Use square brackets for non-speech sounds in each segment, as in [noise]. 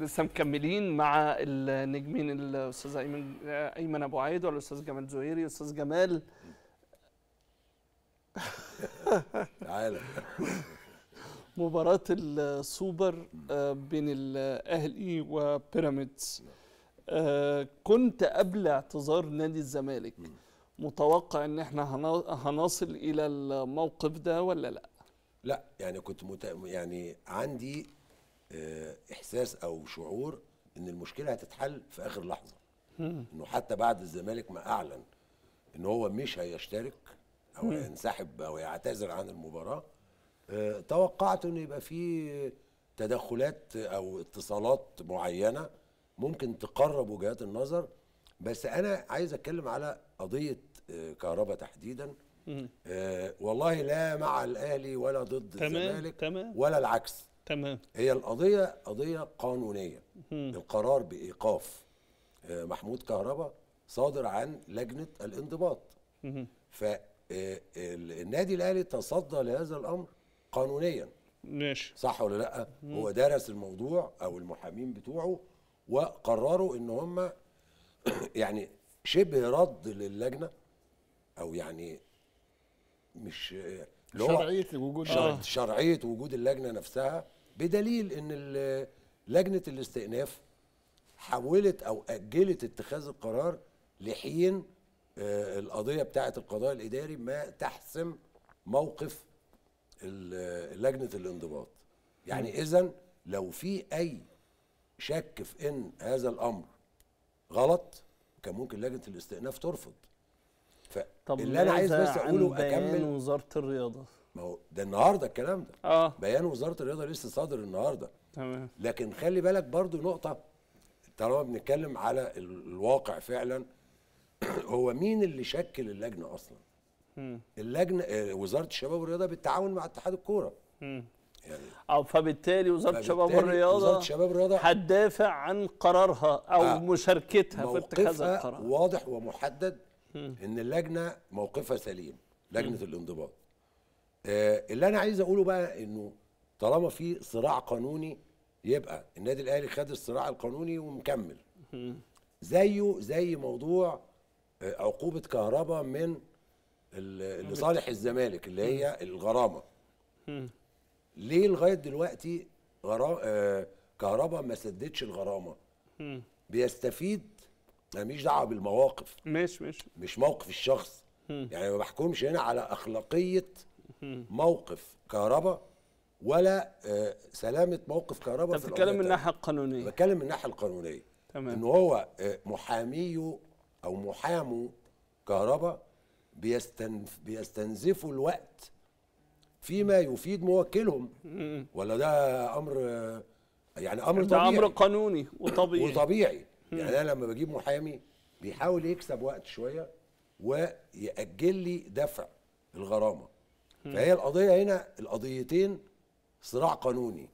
لسه مكملين مع النجمين الاستاذ ايمن ايمن ابو عيد والاستاذ جمال زهيري الاستاذ جمال تعالى مباراة السوبر آه، بين الاهلي وبيراميدز آه، كنت قبل اعتذار نادي الزمالك متوقع ان احنا هنصل الى الموقف ده ولا لا؟ لا يعني كنت مت... يعني عندي آه، احساس او شعور ان المشكله هتتحل في اخر لحظه انه حتى بعد الزمالك ما اعلن ان هو مش هيشترك او هينسحب او يعتذر عن المباراه آه، توقعت ان يبقى في تدخلات او اتصالات معينه ممكن تقرب وجهات النظر بس انا عايز اتكلم على قضيه آه، كهربا تحديدا والله لا مع الاهلي ولا ضد الزمالك ولا العكس تمام هي القضيه قضيه قانونيه مم. القرار بايقاف آه، محمود كهربا صادر عن لجنه الانضباط فالنادي آه، الاهلي تصدى لهذا الامر قانونيا ماشي صح ولا لا مم. هو درس الموضوع او المحامين بتوعه وقرروا ان هم [clears throat] يعني شبه رد للجنه او يعني مش آه، شرعيه وجود شرعيه وجود اللجنه نفسها بدليل ان لجنه الاستئناف حولت او اجلت اتخاذ القرار لحين آه، القضيه بتاعه القضاء الاداري ما تحسم موقف لجنه الانضباط يعني اذا لو في اي شك في ان هذا الامر غلط كان ممكن لجنه الاستئناف ترفض فاللي انا عايز بس اقوله اكمل وزاره الرياضه ما هو ده النهارده الكلام ده اه بيان وزاره الرياضه لسه صادر النهارده تمام لكن خلي بالك برضو نقطه طالما بنتكلم على الواقع فعلا [clears throat] هو مين اللي شكل اللجنه اصلا؟ اللجنه آه، وزاره الشباب والرياضه بالتعاون مع اتحاد الكوره يعني او فبالتالي وزاره الشباب والرياضه وزاره الشباب والرياضه هتدافع عن قرارها او آه مشاركتها في اتخاذ القرار واضح ومحدد مم. ان اللجنه موقفها سليم لجنه مم. الانضباط آه، اللي انا عايز اقوله بقى انه طالما في صراع قانوني يبقى النادي الاهلي خد الصراع القانوني ومكمل زيه زي موضوع آه، عقوبه كهربا من لصالح الزمالك اللي هي الغرامه ليه لغايه دلوقتي غرا... آه... ما سددش الغرامه بيستفيد انا ماليش دعوه بالمواقف ماشي ماشي مش موقف الشخص يعني ما بحكمش هنا على اخلاقيه موقف كهرباء ولا آه، سلامه موقف كهرباء في بتتكلم من الناحيه القانونيه بتكلم من الناحيه القانونيه تمام ان هو آه، محاميه او محامو كهرباء بيستنف بيستنزفوا الوقت فيما يفيد موكلهم ولا ده امر آه، يعني امر ده طبيعي امر قانوني وطبيعي وطبيعي يعني انا لما بجيب محامي بيحاول يكسب وقت شويه ويأجل لي دفع الغرامه فهي القضيه هنا القضيتين صراع قانوني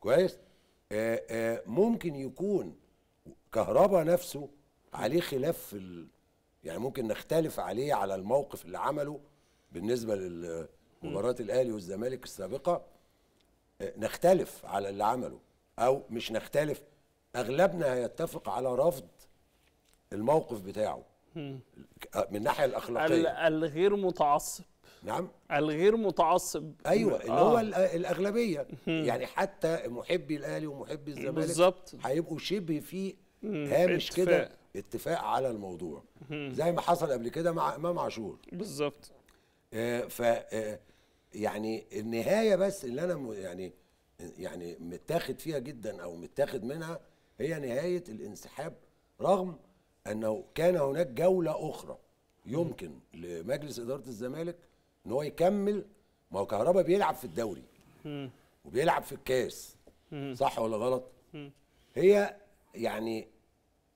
كويس آآ آه، آآ آه، ممكن يكون كهربا نفسه عليه خلاف في ال... يعني ممكن نختلف عليه على الموقف اللي عمله بالنسبه لمباراه الاهلي والزمالك السابقه آه، نختلف على اللي عمله او مش نختلف اغلبنا هيتفق على رفض الموقف بتاعه من الناحيه الاخلاقيه الغير متعصب نعم الغير متعصب ايوه اللي آه. هو الاغلبيه يعني حتى محبي الاهلي ومحبي الزمالك بالظبط هيبقوا شبه في هامش كده اتفاق على الموضوع زي ما حصل قبل كده مع امام عاشور بالظبط آه ف آه، يعني النهايه بس اللي انا يعني يعني متاخد فيها جدا او متاخد منها هي نهايه الانسحاب رغم انه كان هناك جوله اخرى يمكن لمجلس اداره الزمالك ان هو يكمل ما هو كهربا بيلعب في الدوري وبيلعب في الكاس صح ولا غلط هي يعني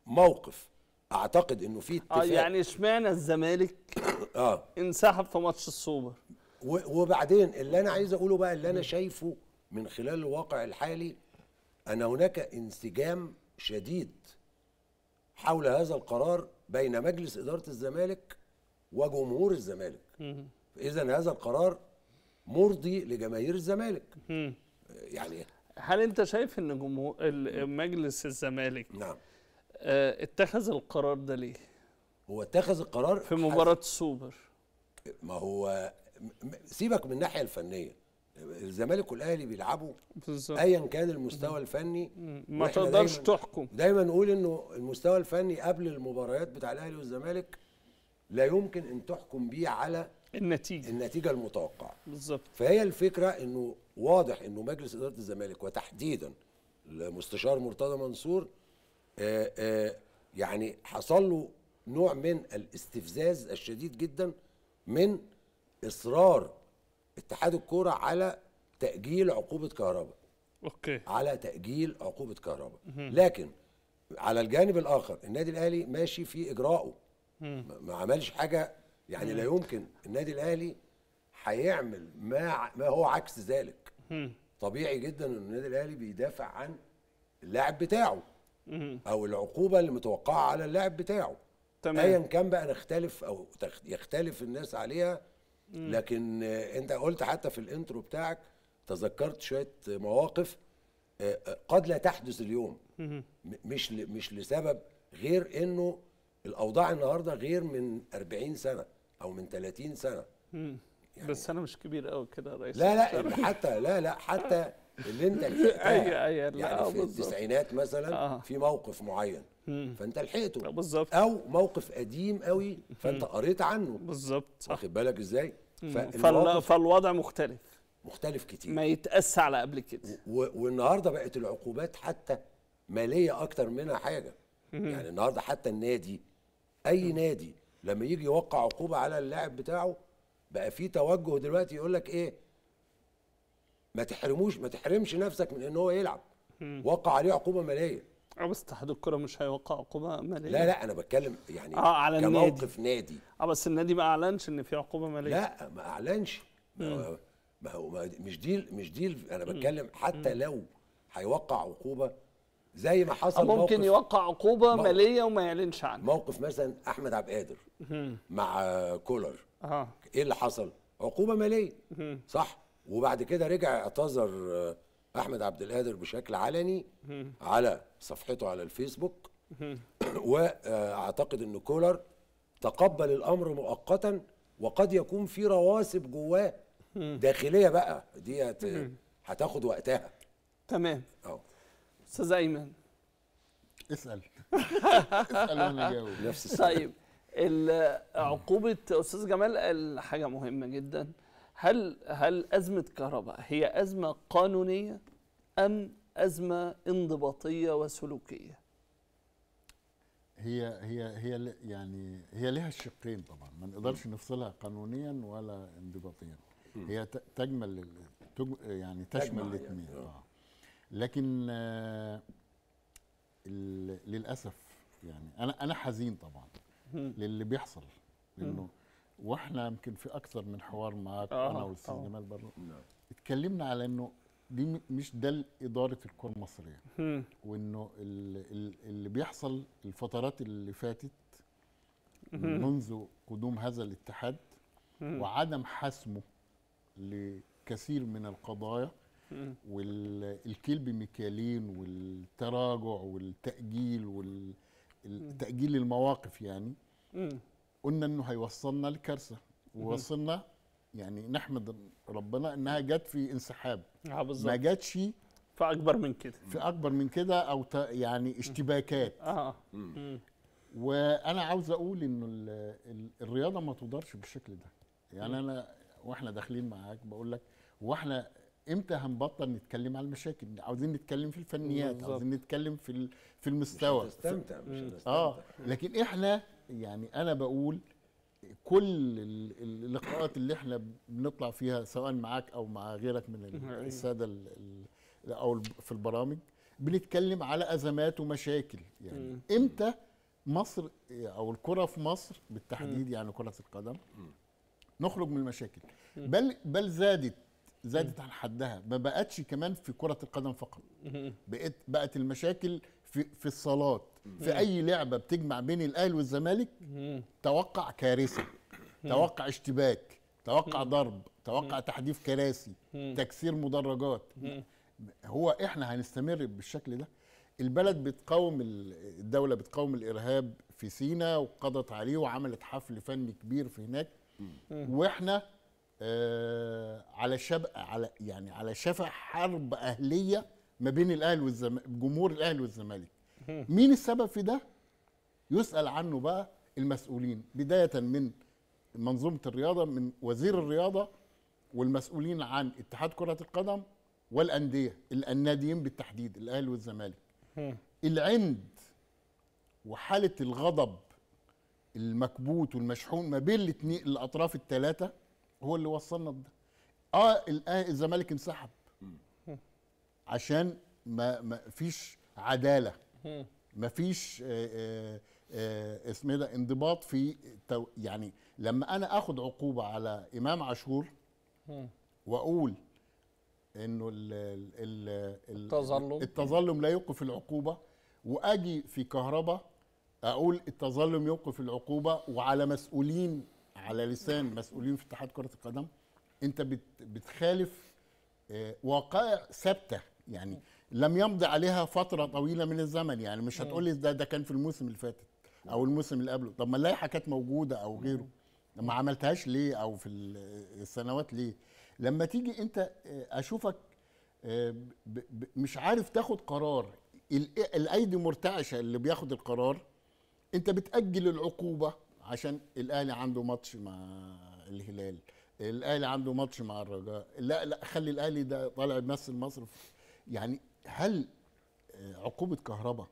موقف اعتقد انه في آه، اتفاق اه يعني اشمعنى الزمالك [coughs] اه انسحب في ماتش السوبر وبعدين اللي انا عايز اقوله بقى اللي انا شايفه من خلال الواقع الحالي ان هناك انسجام شديد حول هذا القرار بين مجلس اداره الزمالك وجمهور الزمالك اذا هذا القرار مرضي لجماهير الزمالك يعني هل انت شايف ان جمهور مجلس الزمالك نعم آه، اتخذ القرار ده ليه هو اتخذ القرار في مباراه السوبر ما هو سيبك من الناحيه الفنيه الزمالك والاهلي بيلعبوا ايا كان المستوى الفني ما تقدرش تحكم دايما نقول انه المستوى الفني قبل المباريات بتاع الاهلي والزمالك لا يمكن ان تحكم بيه على النتيجه النتيجه المتوقعه بالظبط فهي الفكره انه واضح انه مجلس اداره الزمالك وتحديدا المستشار مرتضى منصور آآ آه، آآ آه، يعني حصل له نوع من الاستفزاز الشديد جدا من اصرار اتحاد الكوره على تاجيل عقوبه كهرباء اوكي على تاجيل عقوبه كهرباء لكن على الجانب الاخر النادي الاهلي ماشي في اجراءه ما عملش حاجه يعني لا يمكن النادي الاهلي هيعمل ما ما هو عكس ذلك طبيعي جدا ان النادي الاهلي بيدافع عن اللاعب بتاعه او العقوبه اللي متوقعه على اللاعب بتاعه تمام ايا كان بقى نختلف او يختلف الناس عليها لكن انت قلت حتى في الانترو بتاعك تذكرت شويه مواقف آه، آه، قد لا تحدث اليوم مش مش لسبب غير انه الاوضاع النهارده غير من 40 سنه او من 30 سنه يعني بس انا مش كبير قوي كده يا ريس لا لا حتى لا لا حتى [laughs] اللي انت ايوه ايوه يعني في التسعينات مثلا آه. في موقف معين فانت لحقته آه، بالظبط او موقف قديم قوي فانت قريت عنه بالظبط صح واخد بالك ازاي فالوضع مختلف مختلف كتير ما يتقاس على قبل كده والنهارده بقت العقوبات حتى ماليه اكتر منها حاجه يعني النهارده حتى النادي اي نادي لما يجي يوقع عقوبه على اللاعب بتاعه بقى في توجه دلوقتي يقول لك ايه ما تحرموش ما تحرمش نفسك من ان هو يلعب وقع عليه عقوبه ماليه اه بس اتحاد الكره مش هيوقع عقوبه ماليه لا لا انا بتكلم يعني اه على النادي كموقف نادي اه بس النادي ما اعلنش ان في عقوبه ماليه لا ما اعلنش ما هو مش دي مش دي انا بتكلم حتى لو هيوقع عقوبه زي ما حصل أو ممكن يوقع عقوبه موقف ماليه وما يعلنش عنها موقف مثلا احمد عبد القادر مع كولر اه ايه اللي حصل عقوبه ماليه صح وبعد كده رجع اعتذر آه، احمد عبد القادر بشكل علني على صفحته على الفيسبوك [clears throat] واعتقد ان كولر تقبل الامر مؤقتا وقد يكون في رواسب جواه داخليه بقى دي هتاخد وقتها تمام اه استاذ ايمن اسال [laughs] اسال وانا اجاوب نفس السؤال طيب عقوبه استاذ جمال قال حاجه مهمه جدا هل هل ازمه كهرباء هي ازمه قانونيه ام ازمه انضباطيه وسلوكيه هي هي هي يعني هي لها الشقين طبعا ما نقدرش نفصلها قانونيا ولا انضباطيا هي تجمل يعني تشمل الاثنين يعني، اه, آه. لكن آه، للاسف يعني انا انا حزين طبعا للي بيحصل لانه واحنا يمكن في اكثر من حوار معاك آه، انا والاستاذ جمال برضه نعم. اتكلمنا على انه دي مش ده اداره الكره المصريه وانه اللي بيحصل الفترات اللي فاتت منذ قدوم هذا الاتحاد وعدم حسمه لكثير من القضايا والكيل بمكيالين والتراجع والتأجيل والتأجيل المواقف يعني قلنا انه هيوصلنا لكارثه ووصلنا يعني نحمد ربنا انها جت في انسحاب آه، بالظبط ما جاتش في اكبر من كده في اكبر من كده او يعني اشتباكات اه وانا عاوز اقول انه الرياضه ما تدارش بالشكل ده يعني انا واحنا داخلين معاك بقول لك واحنا امتى هنبطل نتكلم على المشاكل عاوزين نتكلم في الفنيات بالزبط. عاوزين نتكلم في في المستوى مش هتستمتع مش هتستمتع اه لكن احنا يعني انا بقول كل اللقاءات اللي احنا بنطلع فيها سواء معاك او مع غيرك من الساده او في البرامج بنتكلم على ازمات ومشاكل يعني امتى مصر او الكره في مصر بالتحديد يعني كره القدم نخرج من المشاكل بل بل زادت زادت عن حدها ما بقتش كمان في كره القدم فقط بقت بقت المشاكل في في الصالات في اي لعبه بتجمع بين الاهلي والزمالك توقع كارثه توقع اشتباك توقع ضرب توقع تحديف كراسي تكسير مدرجات هو احنا هنستمر بالشكل ده البلد بتقاوم الدولة بتقاوم الإرهاب في سينا وقضت عليه وعملت حفل فني كبير في هناك وإحنا آه، على شب على يعني على شفا حرب اهليه ما بين الاهلي والزمالك جمهور الاهلي والزمالك مين السبب في ده يسال عنه بقى المسؤولين بدايه من منظومه الرياضه من وزير الرياضه والمسؤولين عن اتحاد كره القدم والانديه الناديين بالتحديد الاهلي والزمالك العند وحاله الغضب المكبوت والمشحون ما بين الاطراف الثلاثه هو اللي وصلنا بده اه الزمالك انسحب عشان ما ما فيش عداله ما فيش آه، آه، آه، اسمه إيه ده انضباط في يعني لما انا اخد عقوبه على امام عاشور واقول انه ال ال التظلم التظلم لا يوقف العقوبه واجي في كهرباء اقول التظلم يوقف العقوبه وعلى مسؤولين على لسان مسؤولين في اتحاد كره القدم انت بتخالف آه، وقائع ثابته يعني لم يمضي عليها فتره طويله من الزمن يعني مش هتقول لي ده ده كان في الموسم اللي فات او الموسم اللي قبله طب ما اللائحه كانت موجوده او غيره ما عملتهاش ليه او في السنوات ليه لما تيجي انت آه، اشوفك آه، مش عارف تاخد قرار الايدي مرتعشه اللي بياخد القرار انت بتاجل العقوبه عشان الاهلي عنده ماتش مع الهلال الاهلي عنده ماتش مع الرجاء لا لا خلي الاهلي ده طالع يمثل مصر يعني هل آه، عقوبه كهرباء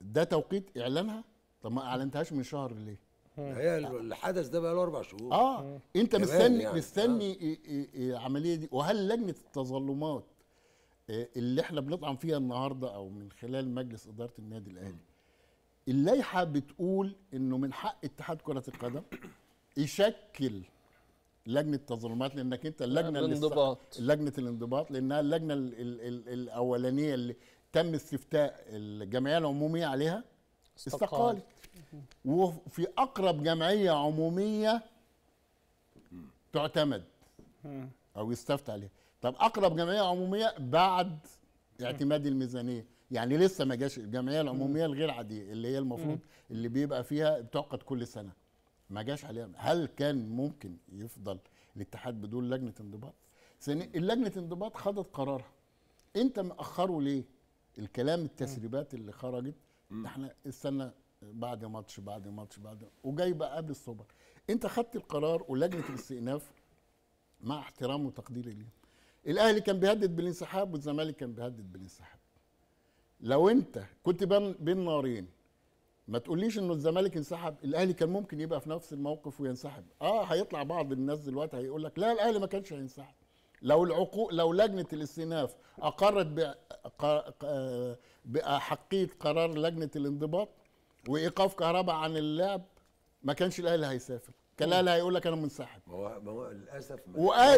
ده توقيت اعلانها طب ما اعلنتهاش من شهر ليه هي الحدث ده بقى له اربع شهور اه انت مستني يعني. مستني آه. العمليه دي وهل لجنه التظلمات آه، اللي احنا بنطعن فيها النهارده او من خلال مجلس اداره النادي الاهلي اللائحه بتقول انه من حق اتحاد كره القدم يشكل لجنه تظلمات لانك انت اللجنه الانضباط لجنه الانضباط لانها اللجنه الـ الـ الـ الاولانيه اللي تم استفتاء الجمعيه العموميه عليها استقالت, استقالت وفي اقرب جمعيه عموميه تعتمد او يستفتى عليها طب اقرب جمعيه عموميه بعد اعتماد الميزانيه يعني لسه ما جاش الجمعيه العموميه الغير عاديه اللي هي المفروض اللي بيبقى فيها بتعقد كل سنه ما جاش عليها هل كان ممكن يفضل الاتحاد بدون لجنه انضباط ثاني اللجنه انضباط خدت قرارها انت مأخره ليه الكلام التسريبات اللي خرجت احنا استنى بعد ماتش بعد ماتش بعد وجاي بقى قبل السوبر انت خدت القرار ولجنه [coughs] الاستئناف مع احترام وتقديري ليهم الاهلي كان بيهدد بالانسحاب والزمالك كان بيهدد بالانسحاب لو انت كنت بين نارين ما تقوليش انه الزمالك انسحب الاهلي كان ممكن يبقى في نفس الموقف وينسحب اه هيطلع بعض الناس دلوقتي هيقول لك لا الاهلي ما كانش هينسحب لو العقوق لو لجنه الاستئناف اقرت باحقيه قرار لجنه الانضباط وايقاف كهرباء عن اللعب ما كانش الاهلي هيسافر كان الاهلي هيقول لك انا منسحب ما هو ما هو للاسف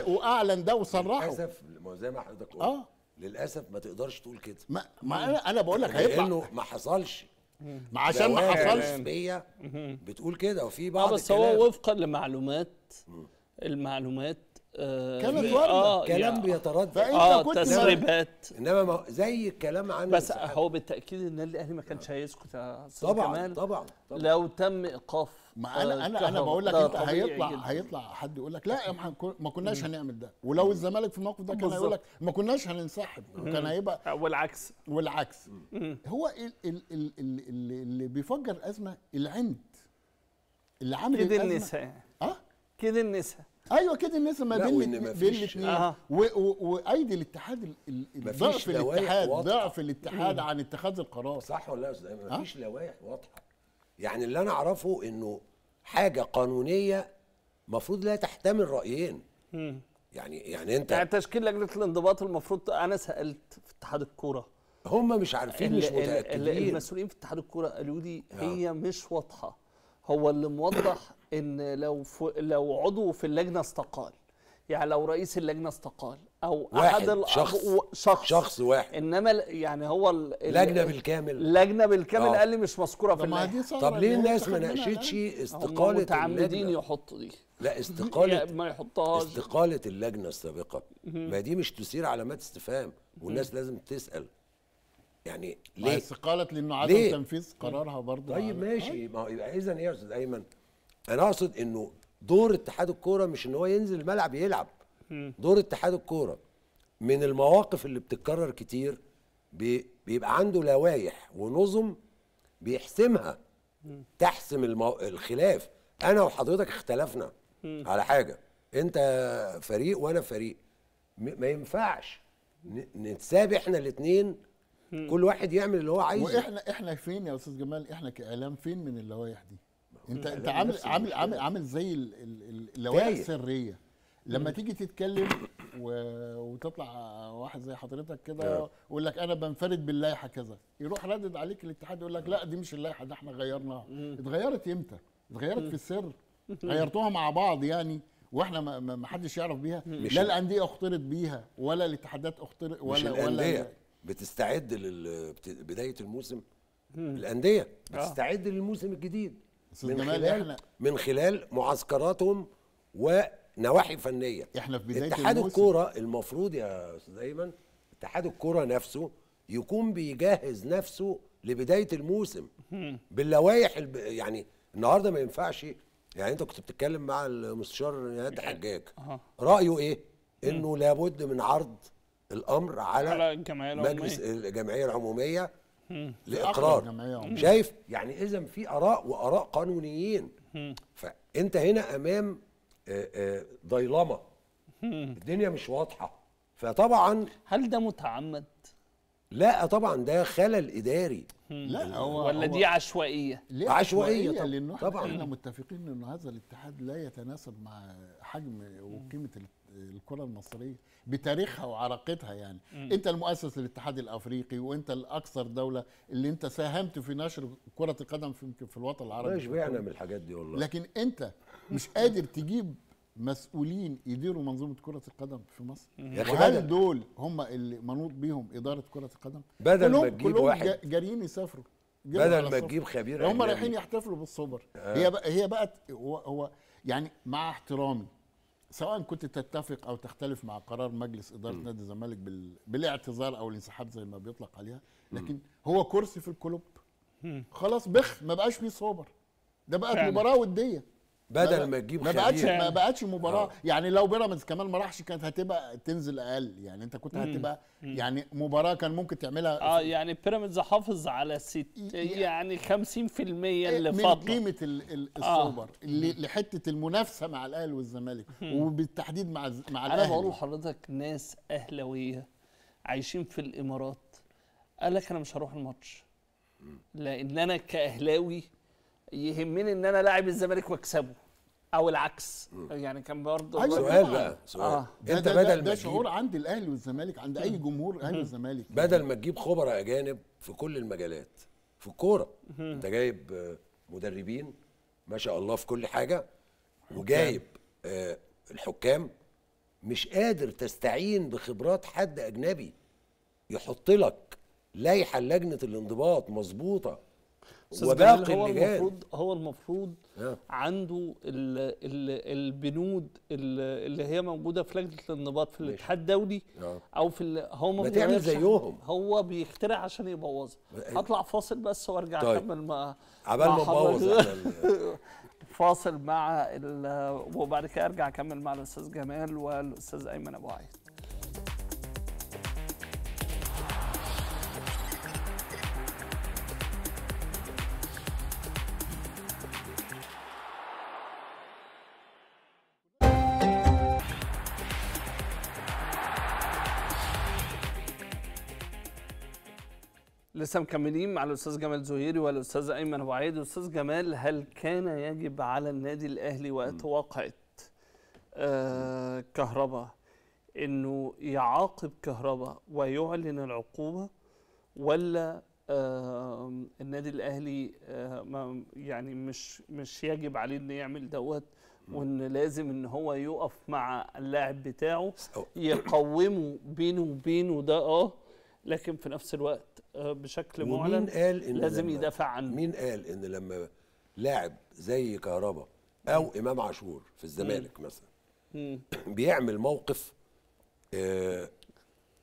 واعلن ده وصرحه للاسف زي ما حضرتك قلت اه للاسف ما تقدرش تقول كده ما, ما انا انا بقول لك هيطلع لانه ما حصلش ما عشان ما حصلش نسبيه بتقول كده وفي آه، بعض بس هو وفقا لمعلومات المعلومات آه، كلام ورد آه كلام يعني بيتردد فانت آه كنت تسريبات [laughs] انما زي الكلام عن بس هو بالتاكيد ان الاهلي ما كانش هيسكت طبعا, كمال طبعا طبعا لو تم ايقاف ما آه، انا انا انا بقول لك انت هيطلع جدا. هيطلع حد يقول لك لا [laughs] ما كناش هنعمل ده ولو الزمالك في الموقف ده كان هيقول لك ما كناش هننسحب وكان هيبقى آه، والعكس والعكس هو اللي بيفجر الازمه العند اللي عامل كده النساء اه كده النساء ايوه كده الناس ما بين بين الاثنين آه. وايدي الاتحاد ضعف الاتحاد ضعف الاتحاد عن اتخاذ القرار صح ولا لا يا استاذ ما فيش لوائح واضحه يعني اللي انا اعرفه انه حاجه قانونيه المفروض لا تحتمل رايين مم. يعني يعني انت يعني تشكيل لجنه الانضباط المفروض انا سالت في اتحاد الكوره هم مش عارفين مش متاكدين المسؤولين في اتحاد الكوره قالوا لي آه. هي مش واضحه هو اللي موضح ان لو ف... لو عضو في اللجنه استقال يعني لو رئيس اللجنه استقال او واحد احد شخص, شخص شخص شخص واحد انما يعني هو ال... لجنه بالكامل لجنه بالكامل آه. قال لي مش مذكوره في اللجنه طب ليه الناس ما ناقشتش استقاله متعمدين يحطوا دي لا استقاله يعني [laughs] ما يحطهاش استقاله اللجنه السابقه ما دي مش تثير علامات استفهام والناس لازم تسال يعني ليه استقالت لانه عدم ليه؟ تنفيذ قرارها برضه طيب ماشي ما هو اذا ايه يا استاذ ايمن انا اقصد انه دور اتحاد الكوره مش ان هو ينزل الملعب يلعب دور اتحاد الكوره من المواقف اللي بتتكرر كتير بيبقى عنده لوائح ونظم بيحسمها تحسم المو... الخلاف انا وحضرتك اختلفنا على حاجه انت فريق وانا فريق م... ما ينفعش نتساب احنا الاثنين كل واحد يعمل اللي هو عايزه واحنا احنا فين يا استاذ جمال احنا كاعلام فين من اللوائح دي انت انت عامل عامل عامل عامل زي اللوائح السريه لما تيجي تتكلم و... وتطلع واحد زي حضرتك كده آه. يقول لك انا بنفرد باللائحه كذا يروح ردد عليك الاتحاد يقول لك آه. لا دي مش اللائحه ده احنا غيرناها اتغيرت امتى اتغيرت في السر غيرتوها مع بعض يعني واحنا ما حدش يعرف بيها لا الانديه اختلط بيها ولا الاتحادات اختلط ولا مش الأندية ولا بتستعد لبدايه الموسم الانديه آه. بتستعد للموسم الجديد من خلال, من خلال معسكراتهم ونواحي فنيه احنا في بدايه اتحاد الكوره المفروض يا استاذ ايمن اتحاد الكوره نفسه يكون بيجهز نفسه لبدايه الموسم باللوائح الب... يعني النهارده ما ينفعش يعني انت كنت بتتكلم مع المستشار نهاد حجاج رايه ايه؟ انه لابد من عرض الامر على, على الجمعيه العموميه مجلس الجمعيه العموميه لاقرار شايف يعني اذا في اراء واراء قانونيين فانت هنا امام آه، آه، ضيلمه الدنيا مش واضحه فطبعا هل ده متعمد لا طبعا ده خلل اداري لا هو ولا دي عشوائيه ليه عشوائيه, طبعا, لانه طبعا احنا متفقين ان هذا الاتحاد لا يتناسب مع حجم وقيمه الكره المصريه بتاريخها وعراقتها يعني م. انت المؤسس للاتحاد الافريقي وانت الاكثر دوله اللي انت ساهمت في نشر كره القدم في في الوطن العربي مش بيعنا من الحاجات دي والله لكن انت مش قادر تجيب مسؤولين يديروا منظومه كره القدم في مصر وهل دول هم اللي منوط بيهم اداره كره القدم بدل ما تجيب واحد جاريين يسافروا بدل ما تجيب خبير هم رايحين يحتفلوا بالسوبر آه. هي بقى هي بقت هو, هو يعني مع احترامي سواء كنت تتفق او تختلف مع قرار مجلس اداره م. نادي الزمالك بال... بالاعتذار او الانسحاب زي ما بيطلق عليها لكن م. هو كرسي في الكلوب خلاص بخ ما بقاش فيه سوبر ده بقت مباراه وديه بدل ما تجيب ما بقتش ما بقتش مباراه آه. يعني لو بيراميدز كمان ما راحش كانت هتبقى تنزل اقل يعني انت كنت هتبقى مم. يعني مباراه كان ممكن تعملها اه يعني بيراميدز حافظ على ست يعني 50% إيه، اللي فاضل من قيمه آه. السوبر آه. لحته المنافسه مع الاهلي والزمالك وبالتحديد مع مع الاهلي انا بقول لحضرتك ناس اهلاويه عايشين في الامارات قال لك انا مش هروح الماتش لان انا كاهلاوي يهمني ان انا لاعب الزمالك واكسبه او العكس يعني كان برضه أيوة. سؤال بقى سؤال آه. انت بدل ما ده شعور عند الاهلي والزمالك عند اي جمهور اهلي والزمالك بدل ما تجيب خبراء اجانب في كل المجالات في الكوره انت جايب آه، مدربين ما شاء الله في كل حاجه وجايب آه الحكام مش قادر تستعين بخبرات حد اجنبي يحط لك لائحه لجنه الانضباط مظبوطه وباقي هو اللجان المفروض هو المفروض yeah. آه. عنده الـ الـ البنود اللي هي موجوده في لجنه النباط في الاتحاد الدولي آه. او في هو ما تعمل زيهم هو بيخترع عشان يبوظها إيه. هطلع فاصل بس وارجع طيب. اكمل طيب. مع عبال ما ابوظ [laughs] فاصل مع وبعد كده ارجع اكمل مع الاستاذ جمال والاستاذ ايمن ابو عيد لسه مكملين مع الاستاذ جمال زهيري والاستاذ ايمن ابو عيد استاذ جمال هل كان يجب على النادي الاهلي وقت وقعت آه انه يعاقب كهربا ويعلن العقوبه ولا آه النادي الاهلي آه ما يعني مش مش يجب عليه انه يعمل دوت وان لازم ان هو يقف مع اللاعب بتاعه يقومه بينه وبينه ده اه لكن في نفس الوقت بشكل معلن قال إن لازم يدافع عنه مين قال ان لما لاعب زي كهربا او مم. امام عاشور في الزمالك مم. مثلا مم. [clears throat] بيعمل موقف آه،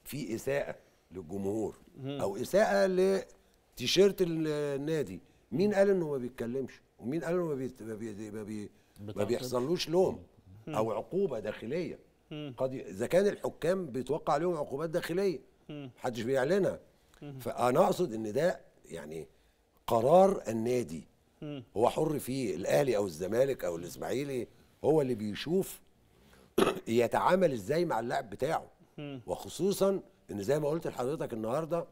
في اساءه للجمهور مم. او اساءه لتيشيرت النادي مين قال انه ما بيتكلمش ومين قال انه ما بيت... ما, بي ما, بي ما بيحصلوش لوم او عقوبه داخليه قد اذا كان الحكام بيتوقع عليهم عقوبات داخليه محدش بيعلنها فانا اقصد ان ده يعني قرار النادي هو حر فيه الاهلي او الزمالك او الاسماعيلي هو اللي بيشوف [clears throat] يتعامل ازاي مع اللاعب بتاعه وخصوصا ان زي ما قلت لحضرتك النهارده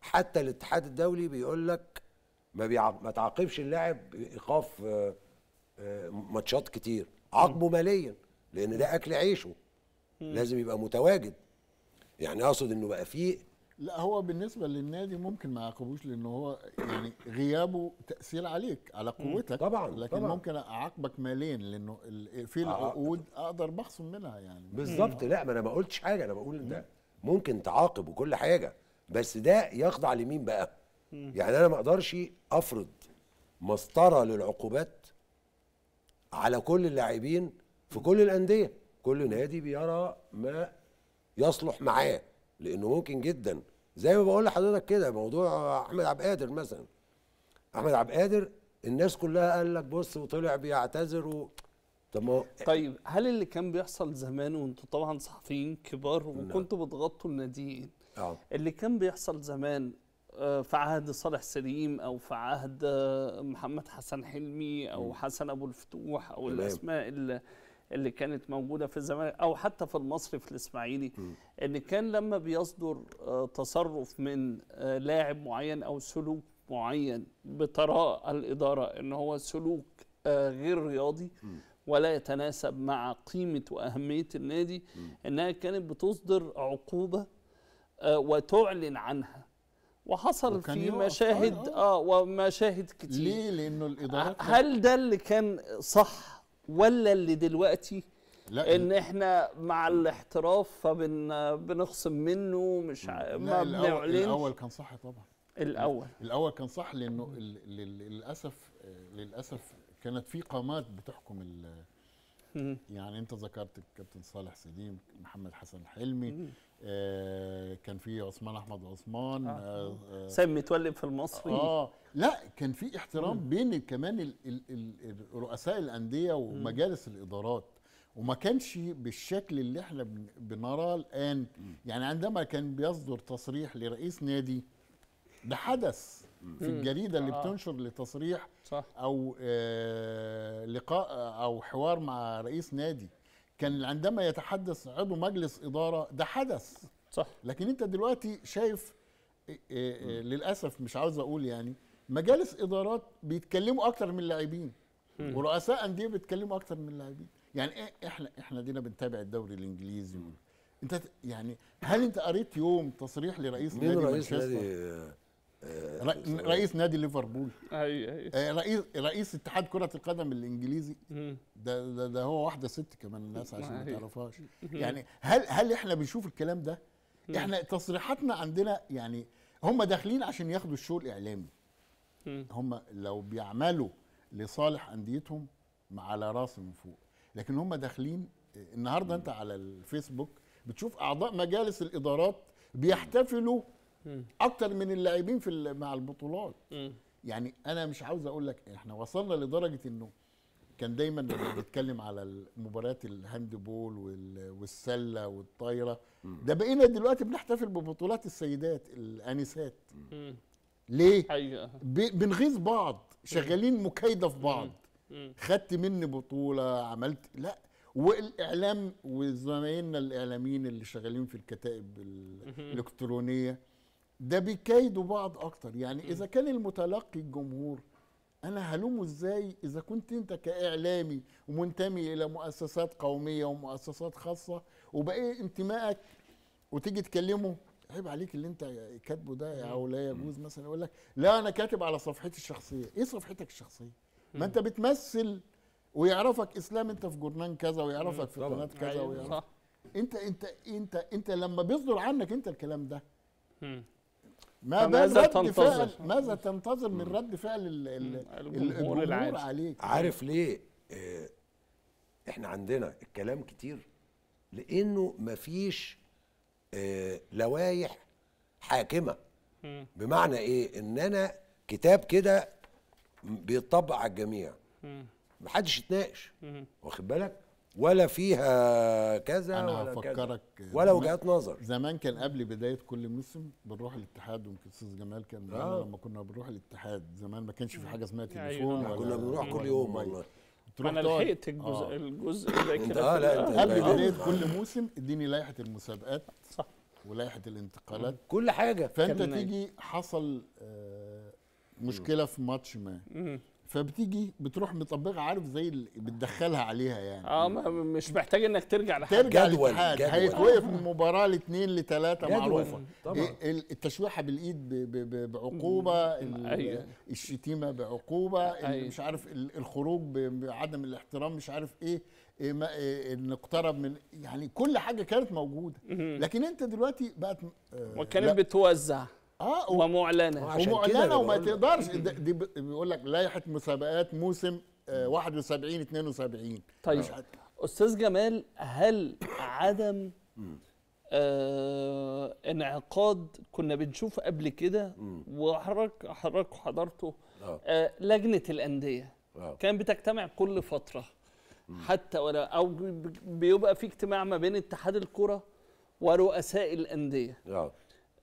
حتى الاتحاد الدولي بيقول لك ما ما تعاقبش اللاعب ايقاف آه، آه، ماتشات كتير عاقبه ماليا لان ده اكل عيشه لازم يبقى متواجد يعني اقصد انه بقى فيه لا هو بالنسبه للنادي ممكن ما يعاقبوش لان هو يعني غيابه تاثير عليك على قوتك طبعا لكن طبعا. ممكن اعاقبك مالين لانه في العقود اقدر بخصم منها يعني بالظبط لا ما انا ما قلتش حاجه انا بقول ان ده ممكن تعاقب وكل حاجه بس ده يخضع لمين بقى؟ يعني انا ما اقدرش افرض مسطره للعقوبات على كل اللاعبين في كل الانديه كل نادي بيرى ما يصلح معاه لانه ممكن جدا زي ما بقول لحضرتك كده موضوع احمد عبد القادر مثلا احمد عبد القادر الناس كلها قال لك بص وطلع بيعتذر و... طب طيب هل اللي كان بيحصل زمان وانتوا طبعا صحفيين كبار وكنتوا نعم. بتغطوا الناديين آه. اللي كان بيحصل زمان آه، في عهد صالح سليم او في عهد آه، محمد حسن حلمي او م. حسن ابو الفتوح او الاسماء اللي اللي كانت موجوده في الزمالك او حتى في المصري في الاسماعيلي ان كان لما بيصدر آه، تصرف من آه، لاعب معين او سلوك معين بتراء الاداره ان هو سلوك آه، غير رياضي ولا يتناسب مع قيمه واهميه النادي انها كانت بتصدر عقوبه وتعلن عنها وحصل في مشاهد اه ومشاهد كتير ليه لانه الاداره هل ده اللي كان صح ولا اللي دلوقتي لا ان احنا مع الاحتراف فبنخصم منه مش ما بنعلنش الاول كان صح طبعا الاول الاول كان صح لانه للاسف للاسف كانت في قامات بتحكم ال يعني انت ذكرت الكابتن صالح سليم محمد حسن حلمي آه، كان في عثمان احمد عثمان آه. آه. آه. سامي متولب في المصري اه لا كان في احترام بين كمان الـ الـ الـ رؤساء الانديه ومجالس الادارات وما كانش بالشكل اللي احنا بنراه الان يعني عندما كان بيصدر تصريح لرئيس نادي ده حدث في الجريده اللي آه. بتنشر لتصريح صح. او آه لقاء او حوار مع رئيس نادي كان عندما يتحدث عضو مجلس اداره ده حدث صح لكن انت دلوقتي شايف إيه، إيه، إيه، للاسف مش عاوز اقول يعني مجالس ادارات بيتكلموا اكتر من اللاعبين ورؤساء انديه بيتكلموا اكتر من اللاعبين يعني احنا احنا دينا بنتابع الدوري الانجليزي انت يعني هل انت قريت يوم تصريح لرئيس نادي مانشستر آه، رئيس نادي ليفربول ايوه ايوه رئيس رئيس اتحاد كره القدم الانجليزي ده ده, ده هو واحده ست كمان الناس عشان ما تعرفهاش يعني هل هل احنا بنشوف الكلام ده احنا تصريحاتنا عندنا يعني هم داخلين عشان ياخدوا الشو الاعلامي هم لو بيعملوا لصالح انديتهم على راس من فوق لكن هم داخلين آه، النهارده انت على الفيسبوك بتشوف اعضاء مجالس الادارات بيحتفلوا اكتر من اللاعبين في مع البطولات يعني انا مش عاوز اقول لك احنا وصلنا لدرجه انه كان دايما لما [coughs] بنتكلم على مباريات الهاند بول والسله والطايره ده بقينا دلوقتي بنحتفل ببطولات السيدات الانسات ليه بنغيظ بعض شغالين مكايده في بعض خدت مني بطوله عملت لا والاعلام وزمايلنا الاعلاميين اللي شغالين في الكتائب الالكترونيه ده بيكايدوا بعض اكتر يعني اذا كان المتلقي الجمهور انا هلومه ازاي اذا كنت انت كاعلامي ومنتمي الى مؤسسات قوميه ومؤسسات خاصه وبقى انتمائك وتيجي تكلمه عيب عليك اللي انت كاتبه ده او لا يجوز مثلا يقول لك لا انا كاتب على صفحتي الشخصيه ايه صفحتك الشخصيه ما انت بتمثل ويعرفك اسلام انت في جورنان كذا ويعرفك في قناه كذا أيوة. ويعرفك انت انت انت انت لما بيصدر عنك انت الكلام ده ما ماذا تنتظر ماذا تنتظر من رد فعل الـ الـ الجمهور العادي عليك عارف ليه آه، احنا عندنا الكلام كتير لانه مفيش آه، لوائح حاكمه بمعنى ايه ان انا كتاب كده بيطبق على الجميع محدش يتناقش واخد بالك ولا فيها كذا أنا ولا هفكرك كذا ولا وجهات نظر زمان كان قبل بدايه كل موسم بنروح الاتحاد ويمكن استاذ جمال كان آه. لما كنا بنروح الاتحاد زمان ما كانش في حاجه اسمها أيوة. تليفون ولا كنا بنروح كل يوم والله انا لحقت الجزء آه. الجزء ده كده اه لا انت قبل بدايه كل موسم اديني لائحه المسابقات صح ولائحه الانتقالات كل حاجه فانت تيجي حصل آه مشكله في ماتش ما فبتيجي بتروح مطبقها عارف زي بتدخلها عليها يعني اه مش محتاج انك ترجع لحد ترجع جدول هيتوقف من مباراه لاثنين لثلاثه معروفه طبعا إيه، التشويحه بالايد بعقوبه أيوة. الشتيمه بعقوبه أيوة. مش عارف الخروج بعدم الاحترام مش عارف ايه, إيه،, إيه، ان اقترب من يعني كل حاجه كانت موجوده لكن انت دلوقتي بقت آه، وكانت بتوزع اه ومعلنه ومعلنه وما تقدرش دي بيقول لك لائحه مسابقات موسم 71 آه، 72 طيب استاذ جمال هل عدم آه انعقاد كنا بنشوف قبل كده وحضرتك حضرتك حضرته آه. آه لجنه الانديه آه. كان بتجتمع كل فتره حتى ولا او بيبقى في اجتماع ما بين اتحاد الكره ورؤساء الانديه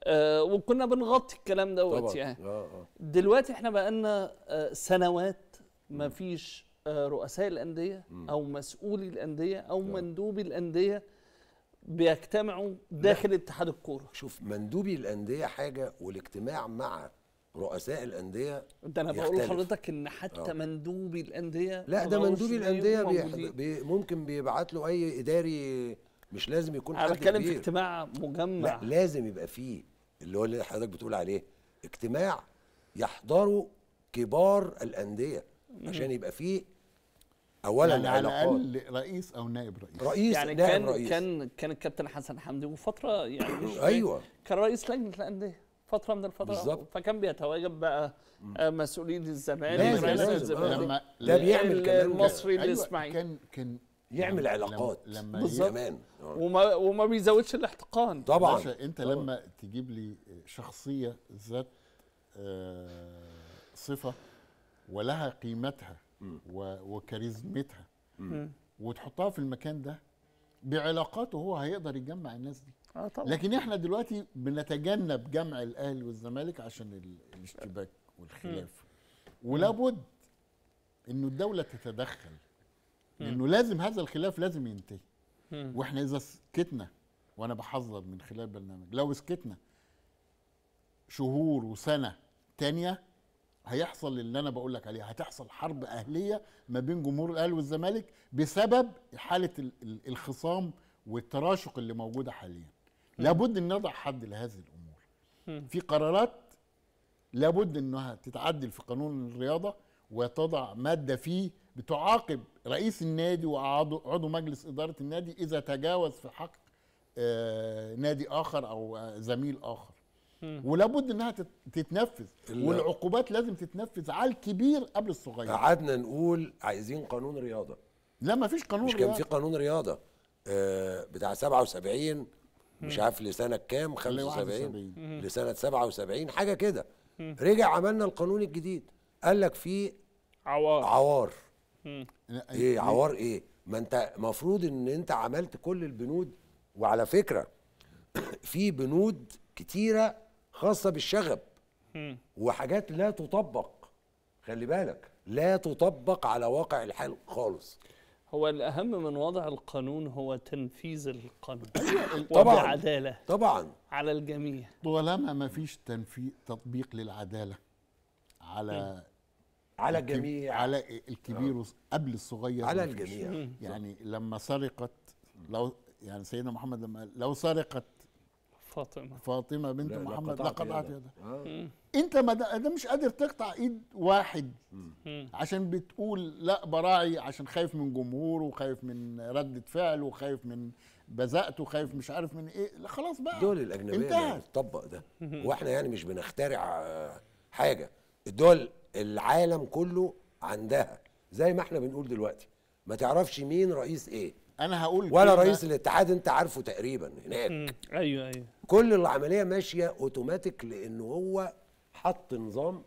آه، وكنا بنغطي الكلام دوت يعني آه آه. دلوقتي احنا بقى لنا آه، سنوات ما فيش آه، رؤساء الانديه او مسؤولي الانديه او مندوبي الانديه بيجتمعوا داخل لا. اتحاد الكوره شوف مندوبي الانديه حاجه والاجتماع مع رؤساء الانديه ده انا بقول لحضرتك ان حتى أوه. مندوبي الانديه لا ده مندوبي الانديه بيح... بي... ممكن بيبعت له اي اداري مش لازم يكون انا بتكلم في اجتماع مجمع لا لازم يبقى فيه اللي هو اللي حضرتك بتقول عليه اجتماع يحضره كبار الانديه عشان يبقى فيه اولا يعني على الاقل رئيس او نائب رئيس رئيس يعني نائب كان رئيس. كان كان الكابتن حسن حمدي وفتره يعني [laughs] ايوه كان رئيس لجنه الانديه فتره من الفترات بالظبط فكان بيتواجد بقى آه، مسؤولين الزمالك رئيس الزمالك ده بيعمل كمان المصري أيوة، الاسماعيلي أيوة كان كان يعمل علاقات لما بالظبط آه. وما وما بيزودش الاحتقان طبعا انت طبعًا. لما تجيب لي شخصيه ذات آه، صفه ولها قيمتها وكاريزمتها وتحطها في المكان ده بعلاقاته هو هيقدر يجمع الناس دي آه طبعا. لكن احنا دلوقتي بنتجنب جمع الاهلي والزمالك عشان الاشتباك والخلاف ولابد انه الدوله تتدخل لانه لازم هذا الخلاف لازم ينتهي واحنا اذا سكتنا وانا بحذر من خلال برنامج لو سكتنا شهور وسنه تانية هيحصل اللي انا بقول لك عليه هتحصل حرب اهليه ما بين جمهور الاهلي والزمالك بسبب حاله الخصام والتراشق اللي موجوده حاليا لابد ان نضع حد لهذه الامور في قرارات لابد انها تتعدل في قانون الرياضه وتضع ماده فيه بتعاقب رئيس النادي وعضو مجلس اداره النادي اذا تجاوز في حق آه، نادي اخر او آه، زميل اخر ولابد انها تتنفذ والعقوبات لازم تتنفذ على الكبير قبل الصغير قعدنا نقول عايزين قانون رياضه لا ما فيش قانون مش رياضه مش كان في قانون رياضه آه، بتاع 77 مش عارف لسنه كام 75 لسنه 77 حاجه كده رجع عملنا القانون الجديد قال لك في عوار عوار ايه عوار ايه ما انت مفروض ان انت عملت كل البنود وعلى فكره [clears throat] في بنود كتيره خاصه بالشغب وحاجات لا تطبق خلي بالك لا تطبق على واقع الحال خالص هو الأهم من وضع القانون هو تنفيذ القانون أيوة، [clears throat] طبعا عدالة طبعا على الجميع طالما ما فيش تنفيذ تطبيق للعدالة على على الجميع على الكبير آه. قبل الصغير على الجميع يعني لما سرقت لو يعني سيدنا محمد لما لو سرقت فاطمه فاطمه بنت لا محمد لقطعت يدها آه. انت ما ده مش قادر تقطع ايد واحد مم. عشان بتقول لا براعي عشان خايف من جمهوره وخايف من رده فعله وخايف من بذاته وخايف مش عارف من ايه لا خلاص بقى الدول الاجنبيه انتهت ده واحنا يعني مش بنخترع حاجه الدول العالم كله عندها زي ما احنا بنقول دلوقتي ما تعرفش مين رئيس ايه انا هقول ولا رئيس الاتحاد انت عارفه تقريبا هناك مم. ايوه ايوه كل العمليه ماشيه اوتوماتيك لانه هو حط نظام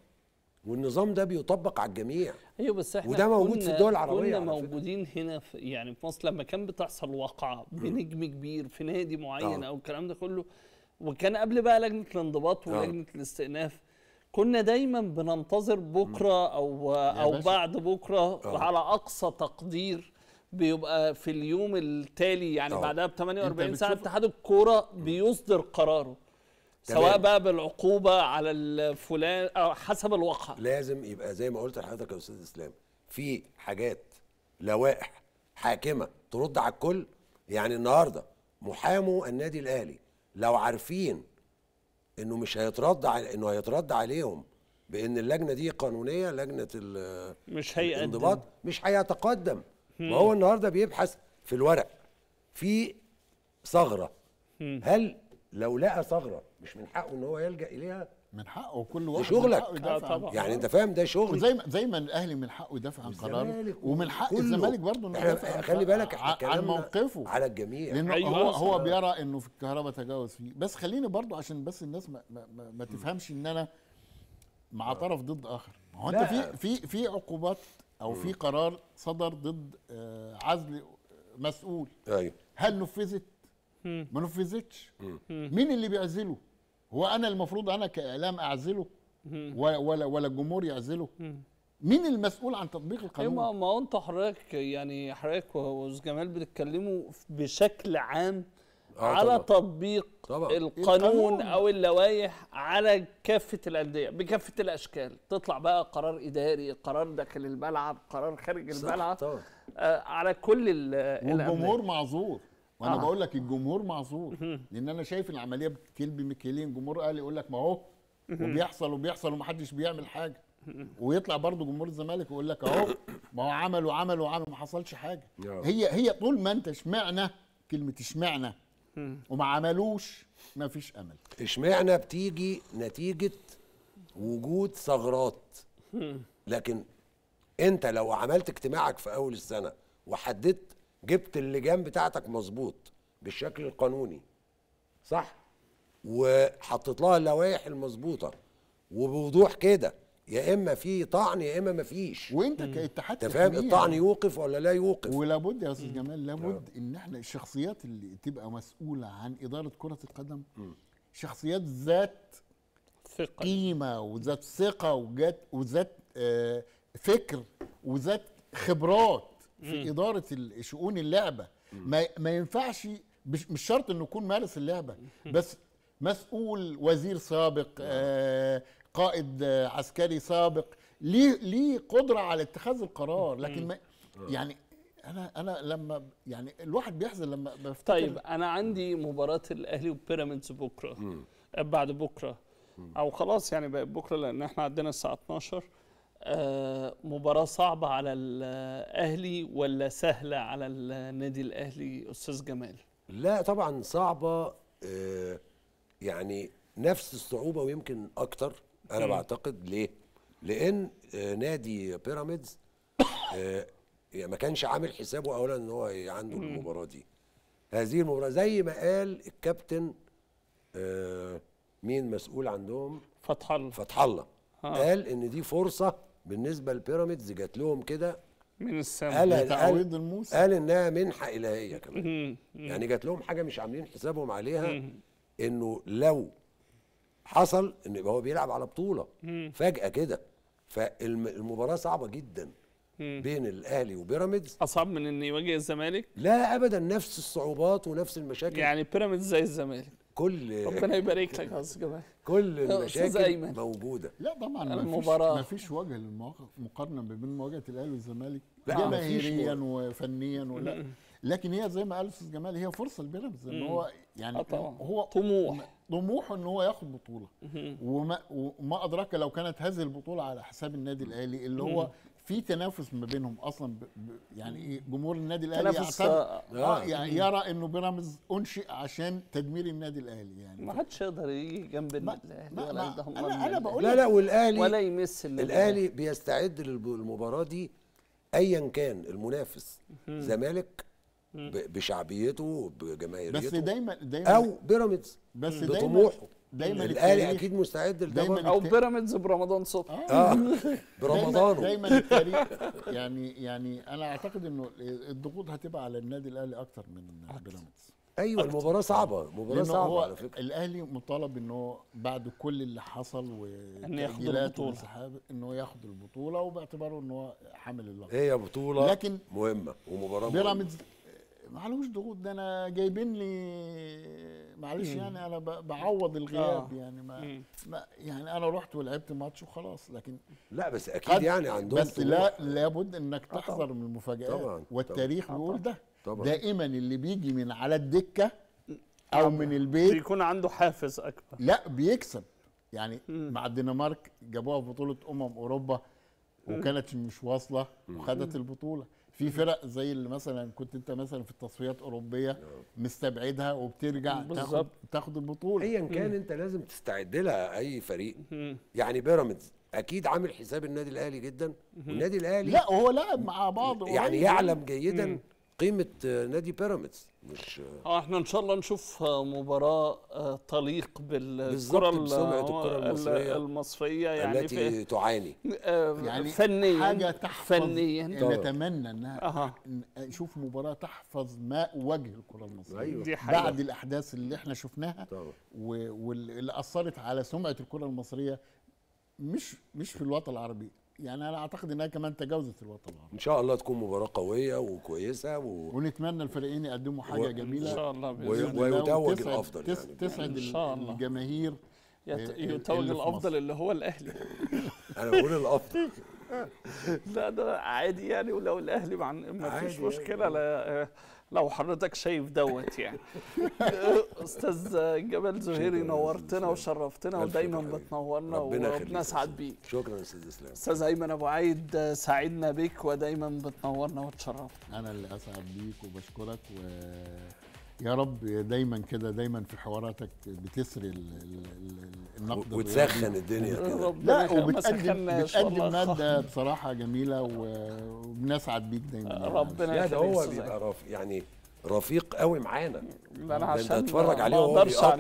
والنظام ده بيطبق على الجميع ايوه بس احنا وده موجود في الدول العربيه كنا موجودين هنا في يعني في مصر لما كان بتحصل واقعه بنجم كبير في نادي معين آه. او الكلام ده كله وكان قبل بقى لجنه الانضباط آه. ولجنه آه. الاستئناف كنا دايما بننتظر بكره او او بعد بكره أوه. على اقصى تقدير بيبقى في اليوم التالي يعني أوه. بعدها ب 48 ساعه اتحاد الكوره بيصدر قراره سواء بقى بالعقوبه على الفلان او آه، حسب الواقع لازم يبقى زي ما قلت لحضرتك يا استاذ اسلام في حاجات لوائح حاكمه ترد على الكل يعني النهارده محامو النادي الاهلي لو عارفين انه مش هيترد انه هيترد عليهم بان اللجنه دي قانونيه لجنه ال مش الانضباط مش هيتقدم ما هو النهارده بيبحث في الورق في ثغره هل لو لقى ثغره مش من حقه ان هو يلجا اليها من حقه كل واحد شغلك طبعا يعني انت فاهم ده شغل زي ما زي ما الاهلي من حقه يدافع عن قراره ومن حق الزمالك برضه انه يدافع خلي بالك عن موقفه على الجميع لانه أيوة هو هو بيرى انه في الكهرباء تجاوز فيه بس خليني برضه عشان بس الناس ما, ما, ما, ما تفهمش ان انا مع آه. طرف ضد اخر هو انت في في في عقوبات او في قرار صدر ضد آه، عزل مسؤول ايوه هل نفذت؟ ما نفذتش مين اللي بيعزله؟ هو انا المفروض انا كاعلام اعزله ولا ولا الجمهور يعزله مين المسؤول عن تطبيق إيه، القانون؟ أيوة ما انت حضرتك يعني حضرتك واستاذ جمال بتتكلموا بشكل عام آه على طبعا. تطبيق طبعا. القانون, القانون او اللوائح على كافه الانديه بكافه الاشكال تطلع بقى قرار اداري قرار داخل الملعب قرار خارج الملعب طبعا. آه على كل الانديه والجمهور معذور وانا آه. بقول لك الجمهور معذور لان انا شايف العمليه بتكلب مكيلين جمهور قال يقول لك ما هو وبيحصل وبيحصل ومحدش بيعمل حاجه ويطلع برضه جمهور الزمالك ويقول لك اهو ما هو عمل وعمل وعمل ما حصلش حاجه هي هي طول ما انت اشمعنى كلمه اشمعنى وما عملوش ما فيش امل اشمعنى بتيجي نتيجه وجود ثغرات لكن انت لو عملت اجتماعك في اول السنه وحددت جبت اللجان بتاعتك مظبوط بالشكل القانوني صح وحطيت لها اللوائح المظبوطه وبوضوح كده يا اما في طعن يا اما ما فيش وانت كاتحاد انت فاهم الطعن يوقف ولا لا يوقف ولابد يا استاذ جمال لابد نعم. ان احنا الشخصيات اللي تبقى مسؤوله عن اداره كره القدم م. شخصيات ذات ثقة. قيمه وذات ثقه وذات وذات آه فكر وذات خبرات في مم. اداره شؤون اللعبه ما, ما ينفعش مش شرط انه يكون مارس اللعبه بس مسؤول وزير سابق نعم. آه قائد آه عسكري سابق ليه ليه قدره على اتخاذ القرار لكن ما آه. يعني انا انا لما يعني الواحد بيحزن لما بفتكر طيب انا عندي مباراه الاهلي وبيراميدز بكره بعد بكره او خلاص يعني بقت بكره لان احنا عندنا الساعه 12 آه، مباراة صعبة على الأهلي ولا سهلة على النادي الأهلي أستاذ جمال؟ لا طبعا صعبة آه، يعني نفس الصعوبة ويمكن أكتر أنا م. بعتقد ليه؟ لأن آه، نادي بيراميدز يعني ما كانش عامل حسابه أولا إن هو عنده م. المباراة دي هذه المباراة زي ما قال الكابتن مين مسؤول عندهم؟ فتح الله فتح الله قال إن دي فرصة بالنسبه لبيراميدز جات لهم كده من السماء قال تعويض الموسى قال انها منحه الهيه كمان يعني جات لهم حاجه مش عاملين حسابهم عليها انه لو حصل ان يبقى هو بيلعب على بطوله فجاه كده فالمباراه صعبه جدا بين الاهلي وبيراميدز اصعب من ان يواجه الزمالك لا ابدا نفس الصعوبات ونفس المشاكل يعني بيراميدز زي الزمالك كل ربنا يبارك لك يا استاذ جمال كل المشاكل موجوده لا طبعا المباراه ما فيش وجه للمقارنه ما بين مواجهه الاهلي والزمالك جماهيريا وفنيا ولا لكن هي زي ما قال استاذ جمال هي فرصه لبيراميدز ان هو يعني أطلع. آه، هو طموح طموحه ان هو ياخد بطوله وما, وما ادراك لو كانت هذه البطوله على حساب النادي الاهلي اللي هو في تنافس ما بينهم اصلا ب... ب... يعني ايه جمهور النادي الاهلي تنافس آه, آه يعني يرى انه بيراميدز انشئ عشان تدمير النادي الاهلي يعني ما حدش يقدر يجي جنب النادي الاهلي ولا ما... انا انا يعني. بقول لا لا والاهلي ولا يمس الاهلي بيستعد للمباراه دي ايا كان المنافس زمالك بشعبيته وبجماهيريته بس دايما دايما او بيراميدز بس دايما بطموحه دايما الاهلي اكيد مستعد لده او بيراميدز برمضان صبحي اه, آه [laughs] برمضانه دايما, دايما التاريخ يعني يعني انا اعتقد انه الضغوط هتبقى على النادي الاهلي اكتر من بيراميدز ايوه أكتر. المباراه صعبه مباراه صعبه هو على فكره الاهلي مطالب انه بعد كل اللي حصل والتاجيلات والانسحاب انه ياخد البطوله وباعتباره ان هو حامل اللقب هي بطوله لكن مهمه ومباراه بيراميدز معلوش ضغوط ده انا جايبين لي معلش يعني انا بعوض الغياب آه. يعني ما, ما يعني انا رحت ولعبت ماتش وخلاص لكن لا بس اكيد يعني عندهم بس لا لابد انك آه، تحذر من المفاجات طبعا والتاريخ آه، بيقول ده طبعا دائما اللي بيجي من على الدكه او طبعا. آه، من البيت بيكون عنده حافز اكبر لا بيكسب يعني مم. مع الدنمارك جابوها في بطوله امم اوروبا وكانت مش واصله وخدت البطوله في فرق زي اللي مثلا كنت انت مثلا في التصفيات الاوروبيه مستبعدها وبترجع تاخد تاخد البطوله ايا كان انت لازم تستعد لها اي فريق يعني بيراميدز اكيد عامل حساب النادي الاهلي جدا والنادي الاهلي لا هو لعب مع بعض يعني يعلم جيدا قيمه آه، نادي بيراميدز مش آه،, اه احنا ان شاء الله نشوف آه، مباراه تليق بالكره الكره المصريه المصريه يعني التي تعاني يعني فنيا حاجه تحفظ فنيا نتمنى انها أه. نشوف مباراه تحفظ ماء وجه الكره المصريه أيوة. دي حاجة. بعد الاحداث اللي احنا شفناها واللي اثرت على سمعه الكره المصريه مش مش في الوطن العربي يعني انا اعتقد انها كمان تجاوزت الوطن العربي ان شاء الله تكون مباراه قويه وكويسه و... ونتمنى الفريقين يقدموا حاجه و... جميله ان شاء الله باذن و... ويتوج الافضل يعني. تس... يعني تسعد ان شاء الله الجماهير آه، يتوج الافضل اللي هو الاهلي [laughs] انا بقول الافضل [laughs] [laughs] لا ده عادي يعني ولو الاهلي ما فيش مشكله لا لو حضرتك شايف دوت يعني [laughs] استاذ جمال زهيري نورتنا وشرفتنا ودايما بتنورنا وربنا سعد بيك شكرا يا استاذ اسلام استاذ ايمن ابو عيد سعدنا بيك ودايما بتنورنا وتشرفنا انا اللي اسعد بيك وبشكرك و يا رب دايما كده دايما في حواراتك بتسري النقد وتسخن الدنيا لا وبتقدم بتقدم ماده بصراحه جميله وبنسعد بيك دايما ربنا يخليك هو بيبقى يعني رفيق قوي معانا لا انا عشان اتفرج عليه وهو بيقطع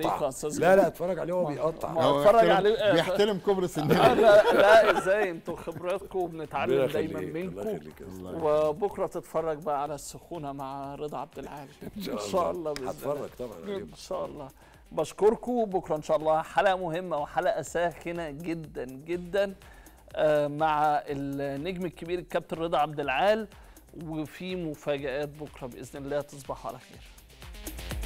لا لا اتفرج عليه وهو بيقطع اتفرج عليه بيحترم كبر [laughs] سننا لا لا ازاي انتوا خبراتكم بنتعلم دايما منكم وبكره تتفرج بقى على السخونه مع رضا عبد العال ان شاء الله هتفرج طبعا ان شاء الله بشكركم بكره ان شاء الله حلقه مهمه وحلقه ساخنه جدا جدا آه، مع النجم الكبير الكابتن رضا عبد العال وفي مفاجآت بكرة بإذن الله تصبحوا على خير